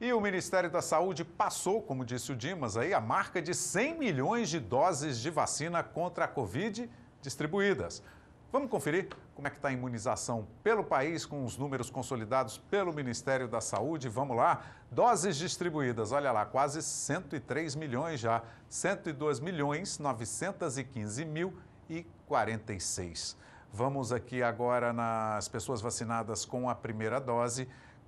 E o Ministério da Saúde passou, como disse o Dimas aí, a marca de 100 milhões de doses de vacina contra a Covid distribuídas. Vamos conferir como é que está a imunização pelo país com os números consolidados pelo Ministério da Saúde. Vamos lá, doses distribuídas, olha lá, quase 103 milhões já, 102 milhões 915 mil e 46. Vamos aqui agora nas pessoas vacinadas com a primeira dose.